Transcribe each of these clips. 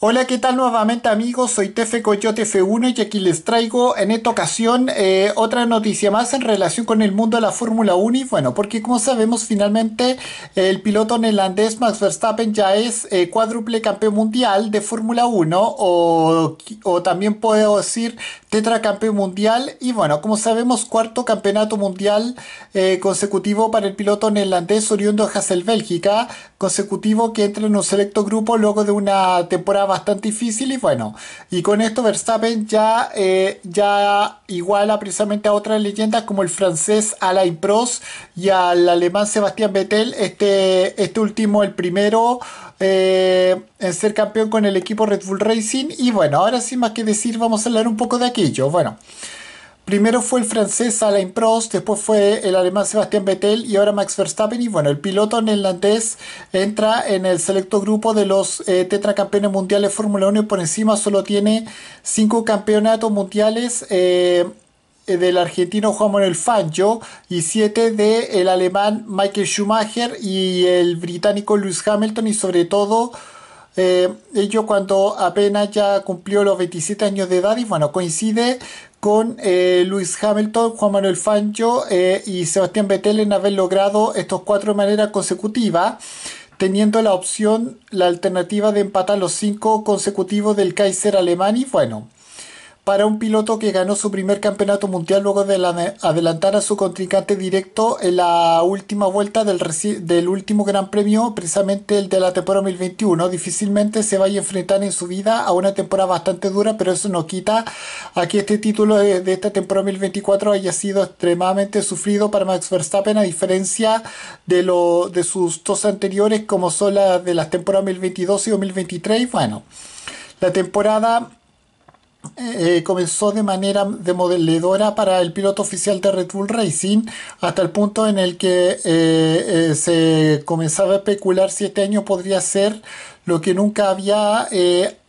Hola, ¿qué tal nuevamente amigos? Soy Tefe Coyote F1 y aquí les traigo en esta ocasión eh, otra noticia más en relación con el mundo de la Fórmula 1 y bueno, porque como sabemos finalmente el piloto neerlandés Max Verstappen ya es eh, cuádruple campeón mundial de Fórmula 1 o, o, también puedo decir tetracampeón mundial y bueno, como sabemos cuarto campeonato mundial eh, consecutivo para el piloto neerlandés oriundo de Hassel, Bélgica, consecutivo que entra en un selecto grupo luego de una temporada bastante difícil y bueno, y con esto Verstappen ya, eh, ya iguala precisamente a otras leyendas como el francés Alain Prost y al alemán Sebastián Vettel, este, este último el primero eh, en ser campeón con el equipo Red Bull Racing y bueno, ahora sin más que decir vamos a hablar un poco de aquello, bueno. Primero fue el francés Alain Prost, después fue el alemán Sebastián Vettel y ahora Max Verstappen. Y bueno, el piloto neerlandés entra en el selecto grupo de los eh, tetracampeones mundiales Fórmula 1 y por encima solo tiene cinco campeonatos mundiales. Eh, del argentino Juan Manuel Fangio y 7 del alemán Michael Schumacher y el británico Lewis Hamilton y sobre todo eh, ellos ello cuando apenas ya cumplió los 27 años de edad y bueno coincide con eh, Luis Hamilton, Juan Manuel Fancho eh, y Sebastián Betel en haber logrado estos cuatro de manera consecutiva, teniendo la opción, la alternativa de empatar los cinco consecutivos del Kaiser alemán y bueno, para un piloto que ganó su primer campeonato mundial luego de adelantar a su contrincante directo en la última vuelta del, último Gran Premio, precisamente el de la temporada 2021. Difícilmente se vaya a enfrentar en su vida a una temporada bastante dura, pero eso no quita aquí que este título de, esta temporada 2024 haya sido extremadamente sufrido para Max Verstappen, a diferencia de, lo, de sus dos anteriores, como son las de las temporadas 2022 y 2023. Bueno, la temporada eh, comenzó de manera modeledora para el piloto oficial de Red Bull Racing, hasta el punto en el que eh, eh, se comenzaba a especular si este año podría ser lo que nunca había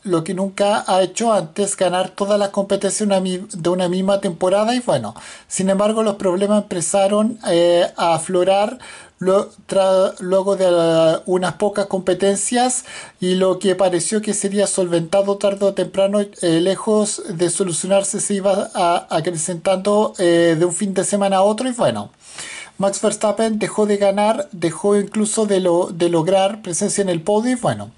lo que nunca ha hecho antes, ganar todas las competencias de una misma temporada y bueno, sin embargo los problemas empezaron a aflorar luego de uh, unas pocas competencias y lo que pareció que sería solventado tarde o temprano, eh, lejos de solucionarse, se iba acrecentando eh, de un fin de semana a otro y bueno. Max Verstappen dejó de ganar, dejó incluso de, lograr presencia en el podio y bueno,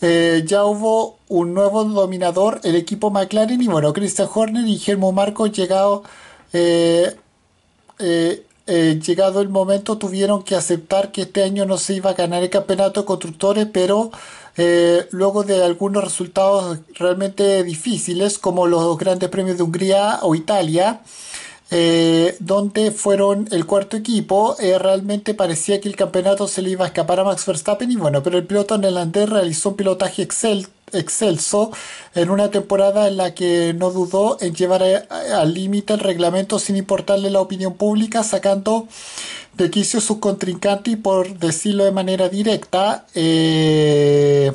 eh, ya hubo un nuevo dominador, el equipo McLaren y bueno, Christian Horner y Germán Marco llegado eh, eh, llegado el momento tuvieron que aceptar que este año no se iba a ganar el campeonato de constructores, pero eh, luego de algunos resultados realmente difíciles, como los dos grandes premios de Hungría o Italia, eh, donde fueron el cuarto equipo. Eh, realmente parecía que el campeonato se le iba a escapar a Max Verstappen y bueno, pero el piloto neerlandés realizó un pilotaje excelso en una temporada en la que no dudó en llevar eh, al límite el reglamento sin importarle la opinión pública, sacando de quicio su contrincante y por decirlo de manera directa, eh,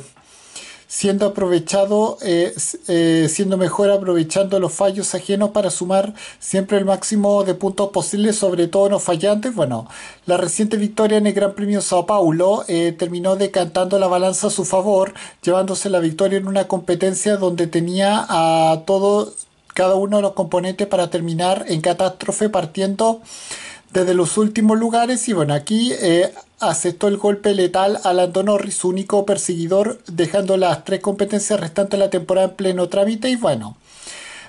siendo aprovechado, eh, eh, siendo mejor aprovechando los fallos ajenos para sumar siempre el máximo de puntos posibles, sobre todo los fallantes. Bueno, la reciente victoria en el Gran Premio Sao Paulo eh, terminó decantando la balanza a su favor, llevándose la victoria en una competencia donde tenía a todos cada uno de los componentes para terminar en catástrofe partiendo desde los últimos lugares y bueno, aquí eh, aceptó el golpe letal a Lando Norris, su único perseguidor, dejando las tres competencias restantes de la temporada en pleno trámite y bueno.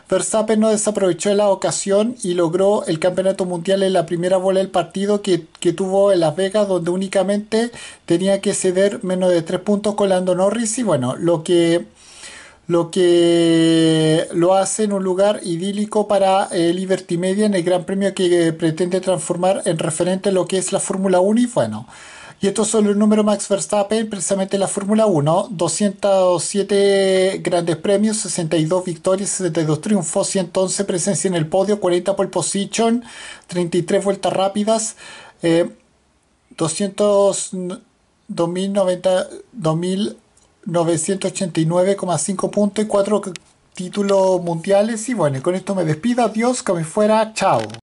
Verstappen no desaprovechó la ocasión y logró el campeonato mundial en la primera bola del partido que, tuvo en Las Vegas, donde únicamente tenía que ceder menos de tres puntos con Lando Norris. Y bueno, lo que lo que lo hace en un lugar idílico para eh, Liberty Media en el Gran Premio que eh, pretende transformar en referente lo que es la Fórmula 1 y bueno. Y esto es solo el número Max Verstappen, precisamente la Fórmula 1, 207 grandes premios, 62 victorias, 72 triunfos, 111 presencia en el podio, 40 pole position, 33 vueltas rápidas, eh, 200, 2090, 2000 989,5 puntos y 4 títulos mundiales. Y bueno, con esto me despido. Adiós, que me fuera. Chao.